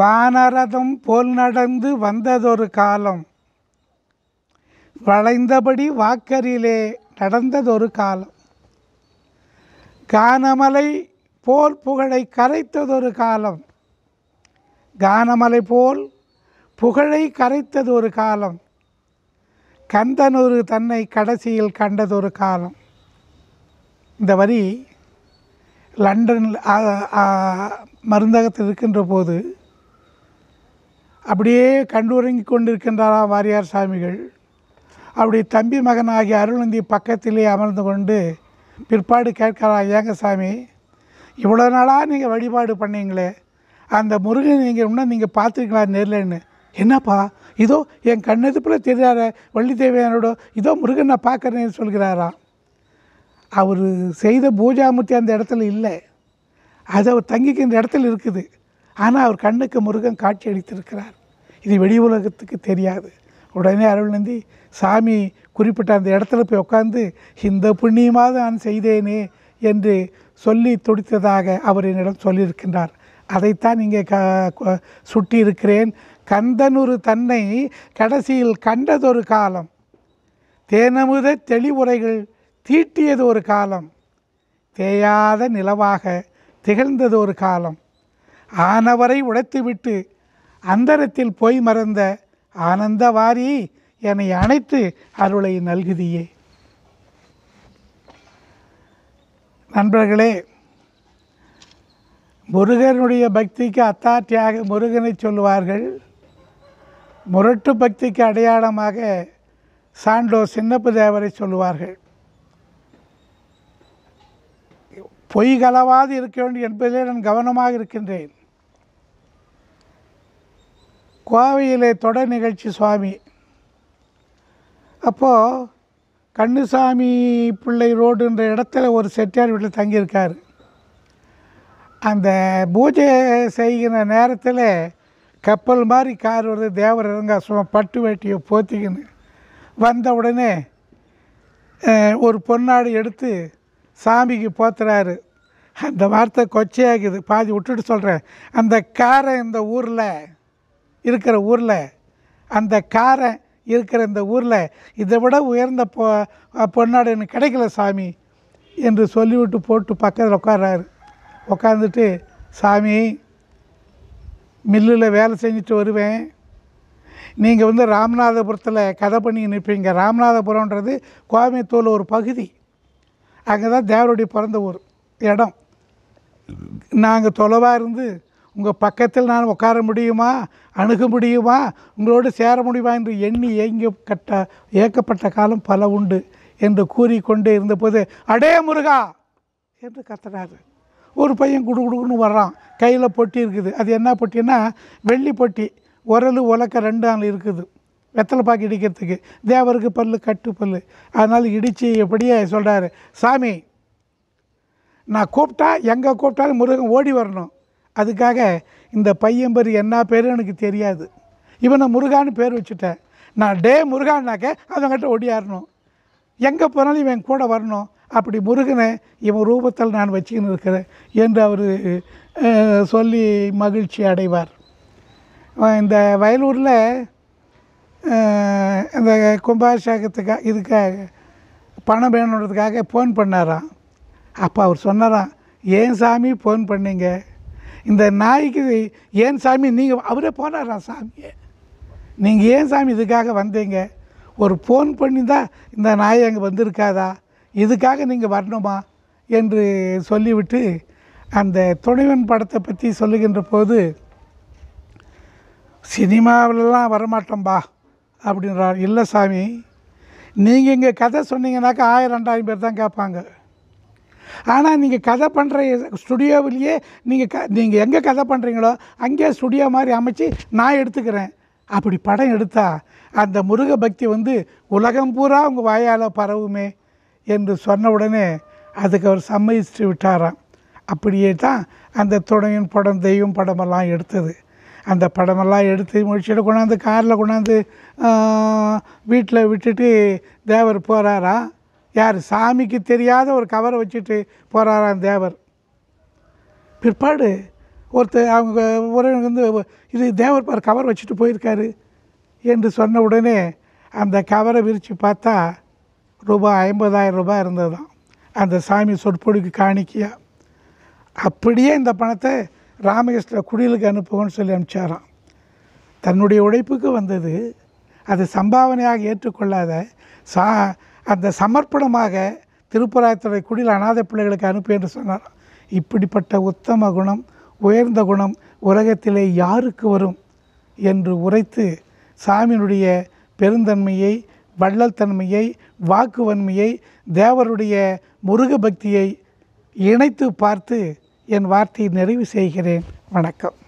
வானரதம் போல் நடந்து வந்ததொரு காலம் வளைந்தபடி வாக்கரிலே நடந்ததொரு காலம் கானமலை போல் புகழை கரைத்ததொரு காலம் கானமலை போல் புகழை கரைத்தது ஒரு காலம் கந்தனொரு தன்னை கடைசியில் கண்டதொரு காலம் இந்த வரி லண்டன் மருந்தகத்தில் இருக்கின்ற போது அப்படியே கண்டுறங்கி கொண்டிருக்கின்றாரா வாரியார் சாமிகள் அப்படி தம்பி மகனாகிய அருள்நந்தி பக்கத்திலே அமர்ந்து கொண்டு பிற்பாடு கேட்கிறா ஏங்க சாமி இவ்வளோ நாளாக நீங்கள் வழிபாடு பண்ணீங்களே அந்த முருகன் நீங்கள் இன்னும் நீங்கள் பார்த்துருக்கலாம் நேரில்னு என்னப்பா இதோ என் கண்ணெதுப்பில் தெரியாத வள்ளி தேவையானோட இதோ முருகன் நான் பார்க்குறேன்னு சொல்கிறாராம் அவர் செய்த பூஜாமூர்த்தி அந்த இடத்துல இல்லை அது அவர் தங்கிக்கின்ற இடத்துல இருக்குது ஆனால் அவர் கண்ணுக்கு முருகன் காட்சி அளித்திருக்கிறார் இது வெளி உலகத்துக்கு தெரியாது உடனே அருள்நந்தி சாமி குறிப்பிட்ட அந்த இடத்துல போய் உட்காந்து இந்த புண்ணியமாக நான் செய்தேனே என்று சொல்லி துடித்ததாக அவர் என்னிடம் சொல்லியிருக்கின்றார் அதைத்தான் இங்கே க சுட்டி இருக்கிறேன் தன்னை கடைசியில் கண்டதொரு காலம் தேனமுத தெளிவுரைகள் தீட்டியது ஒரு காலம் தேயாத நிலவாக திகழ்ந்தது ஒரு காலம் ஆனவரை உடைத்துவிட்டு அந்தரத்தில் போய் மறந்த வாரி என்னை அணைத்து அருளை நல்குதியே நண்பர்களே முருகனுடைய பக்திக்கு அத்தாட்சியாக முருகனை சொல்லுவார்கள் முரட்டு பக்திக்கு அடையாளமாக சாண்டோ சின்னப்பு தேவரை சொல்லுவார்கள் பொய் கலவாது இருக்க வேண்டும் என்பதிலே நான் கவனமாக இருக்கின்றேன் கோவையிலே தொட நிகழ்ச்சி சுவாமி அப்போது கண்ணுசாமி பிள்ளை ரோடுன்ற இடத்துல ஒரு செட்டியார் வீட்டில் தங்கியிருக்கார் அந்த பூஜை செய்கிற நேரத்தில் கப்பல் மாதிரி கார் வருது தேவர் இறங்க சும்மா பட்டு வேட்டியை போத்திக்கின்னு வந்த உடனே ஒரு பொன்னாடு எடுத்து சாமிக்கு போத்துறாரு அந்த வார்த்தை கொச்சையாகுது பாதி விட்டுட்டு சொல்கிறேன் அந்த காரை இந்த ஊரில் இருக்கிற ஊரில் அந்த காரை இருக்கிற இந்த ஊரில் இதை விட உயர்ந்த பொ பொன்னாடு எனக்கு கிடைக்கல சாமி என்று சொல்லிவிட்டு போட்டு பக்கத்தில் உட்காடுறாரு உட்காந்துட்டு சாமி மில்லில் வேலை செஞ்சுட்டு வருவேன் நீங்கள் வந்து ராமநாதபுரத்தில் கதை பண்ணி நிற்பீங்க ராமநாதபுரம்ன்றது கோயம்புத்தூரில் ஒரு பகுதி அங்கே தான் தேவருடைய பிறந்த ஊர் இடம் நாங்கள் தொலைவாக இருந்து உங்கள் பக்கத்தில் நான் உட்கார முடியுமா அணுக முடியுமா உங்களோடு சேர முடியுமா என்று எண்ணி ஏங்க கட்ட ஏக்கப்பட்ட காலம் பல உண்டு என்று கூறிக்கொண்டே இருந்தபோது அடே முருகா என்று கத்துறாரு ஒரு பையன் குடு குடுக்குன்னு வர்றான் கையில் பொட்டி இருக்குது அது என்ன பொட்டின்னா வெள்ளி பொட்டி உரல் உலக்க ரெண்டு ஆள் இருக்குது வெத்தலை பாக்கு இடிக்கிறதுக்கு தேவருக்கு பல் கட்டு பல் அதனால் இடித்து எப்படியே சொல்கிறாரு சாமி நான் கூப்பிட்டா எங்கே கூப்பிட்டாலும் முருகன் ஓடி வரணும் அதுக்காக இந்த பையன் பேர் என்ன பேர் எனக்கு தெரியாது இவனை முருகான்னு பேர் வச்சுட்டேன் நான் டே முருகான்னாக்க அவங்ககிட்ட ஒடியாடணும் எங்கே போனாலும் இவன் கூட வரணும் அப்படி முருகனை இவன் ரூபத்தில் நான் வச்சுக்கின்னு இருக்கிறேன் என்று அவர் சொல்லி மகிழ்ச்சி அடைவார் இந்த வயலூரில் இந்த கும்பாபிஷேகத்துக்காக இதுக்காக பணம் வேணுன்றதுக்காக ஃபோன் பண்ணாரான் அப்போ அவர் சொன்னாரான் ஏன் சாமி ஃபோன் பண்ணீங்க இந்த நாய்க்கு ஏன் சாமி நீங்கள் அவரே போனாரா சாமியை நீங்கள் ஏன் சாமி இதுக்காக வந்தீங்க ஒரு ஃபோன் பண்ணி தான் இந்த நாய் அங்கே வந்திருக்காதா இதுக்காக நீங்கள் வரணுமா என்று சொல்லிவிட்டு அந்த துணைவன் படத்தை பற்றி சொல்லுகின்ற போது சினிமாவிலலாம் வரமாட்டோம்பா அப்படின்றார் இல்லை சாமி நீங்கள் இங்கே கதை சொன்னீங்கன்னாக்கா ஆயிரம் ரெண்டாயிரம் பேர் தான் கேட்பாங்க ஆனால் நீங்கள் கதை பண்ணுற ஸ்டுடியோவிலேயே நீங்கள் க நீங்கள் எங்கே கதை பண்ணுறீங்களோ அங்கேயே ஸ்டுடியோ மாதிரி அமைச்சு நான் எடுத்துக்கிறேன் அப்படி படம் எடுத்தால் அந்த முருக பக்தி வந்து உலகம் பூரா உங்கள் வாயால் பரவுமே என்று சொன்ன உடனே அதுக்கு அவர் சம்மதிச்சு விட்டாராம் அப்படியே தான் அந்த துணையின் படம் தெய்வம் படமெல்லாம் எடுத்தது அந்த படமெல்லாம் எடுத்து முடிச்சுட்டு கொண்டாந்து காரில் கொண்டாந்து வீட்டில் விட்டுட்டு தேவர் போகிறாராம் யார் சாமிக்கு தெரியாத ஒரு கவரை வச்சுட்டு போகிறாராம் தேவர் பிற்பாடு ஒருத்தர் அவங்க உறவினர் வந்து இது தேவர் பார் கவர் வச்சுட்டு போயிருக்காரு என்று சொன்ன உடனே அந்த கவரை விரித்து பார்த்தா ரூபாய் ஐம்பதாயிரம் ரூபாய் இருந்தது தான் அந்த சாமி சொற்பொழிக்கு காணிக்கையா அப்படியே இந்த பணத்தை ராமகிருஷ்ண குடிலுக்கு அனுப்புவோன்னு சொல்லி அனுப்பிச்சாராம் தன்னுடைய உழைப்புக்கு வந்தது அது சம்பாவனையாக ஏற்றுக்கொள்ளாத சா அந்த சமர்ப்பணமாக திருப்பராயத்துறை குடியில் அனாதை பிள்ளைகளுக்கு அனுப்பு என்று சொன்னார் இப்படிப்பட்ட உத்தம குணம் உயர்ந்த குணம் உலகத்திலே யாருக்கு வரும் என்று உரைத்து சாமியினுடைய பெருந்தன்மையை வள்ளல் தன்மையை வாக்குவன்மையை தேவருடைய முருக பக்தியை இணைத்து பார்த்து என் வார்த்தையை நிறைவு செய்கிறேன் வணக்கம்